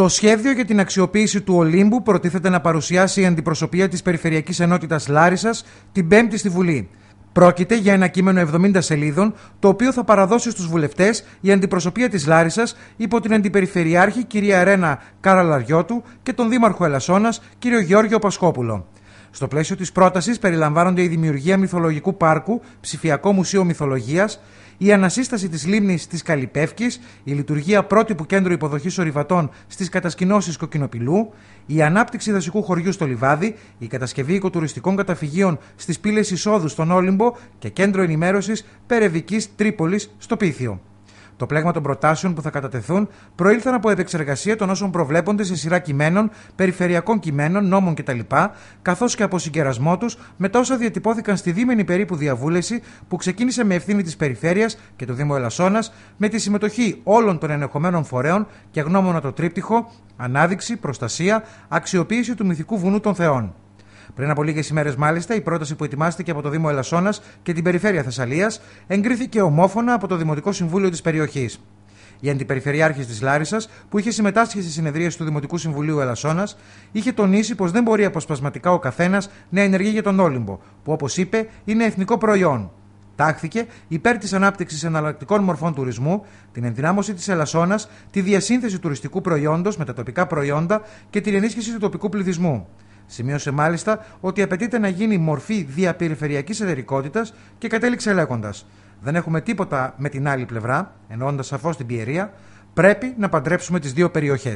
Το σχέδιο για την αξιοποίηση του Ολύμπου προτίθεται να παρουσιάσει η αντιπροσωπεία της Περιφερειακής Ενότητας Λάρισας την Πέμπτη στη Βουλή. Πρόκειται για ένα κείμενο 70 σελίδων, το οποίο θα παραδώσει στους βουλευτές η αντιπροσωπεία της Λάρισας υπό την αντιπεριφερειάρχη κυρία Ρένα Καραλαριώτου και τον δήμαρχο Ελασσόνας κύριο Γεώργιο Πασκόπουλο. Στο πλαίσιο της πρότασης περιλαμβάνονται η δημιουργία μυθολογικού πάρκου, ψηφιακό μουσείο μυθολογίας, η ανασύσταση της λίμνης της Καλυπεύκης, η λειτουργία πρότυπου κέντρου υποδοχής ορειβατών στις κατασκηνώσεις κοκκινοπηλού, η ανάπτυξη δασικού χωριού στο Λιβάδι, η κατασκευή οικοτουριστικών καταφυγείων στις πύλες εισόδου στον Όλυμπο και κέντρο ενημέρωσης Περεβικής Τρίπολης στο Πίθιο. Το πλέγμα των προτάσεων που θα κατατεθούν προήλθαν από επεξεργασία των όσων προβλέπονται σε σειρά κειμένων, περιφερειακών κειμένων, νόμων κτλ., καθώς και από συγκερασμό τους με τα όσα διατυπώθηκαν στη δίμενη περίπου διαβούλευση που ξεκίνησε με ευθύνη της Περιφέρειας και του Δήμου Ελασσόνας, με τη συμμετοχή όλων των ενεχομένων φορέων και γνώμονα το τρίπτυχο Ανάδειξη, Προστασία, Αξιοποίηση του Μυθικού Βουνού των Θεών. Πριν από λίγες ημέρες, μάλιστα, η πρόταση που ετοιμάστηκε από το Δήμο Ελασσόνας και την Περιφέρεια Θεσσαλίας εγκρίθηκε ομόφωνα από το Δημοτικό Συμβούλιο της περιοχής. Η Αντιπεριφερειάρχης της Λάρισας, που είχε συμμετάσχει στις συνεδρίες του Δημοτικού Συμβουλίου Ελασσόνας, είχε τονίσει πως δεν μπορεί αποσπασματικά ο καθένας να ενεργεί για τον Όλυμπο, που όπως είπε είναι εθνικό προϊόν. Τάχθηκε υπέρ της ανάπτυξης εναλλακτικών μορφών τουρισμού, την ενδυνάμωση της Ελασσόνας, τη διασύνθεση τουριστικού προϊόντος με τα τοπικά προϊόντα και την ενίσχυση του τοπικού πληθυσμού. Σημείωσε μάλιστα ότι απαιτείται να γίνει μορφή διαπεριφερειακής εταιρικότητας και κατέληξε λέγοντα: Δεν έχουμε τίποτα με την άλλη πλευρά, εννοώντας σαφώς την πιερία, πρέπει να παντρέψουμε τις δύο περιοχές.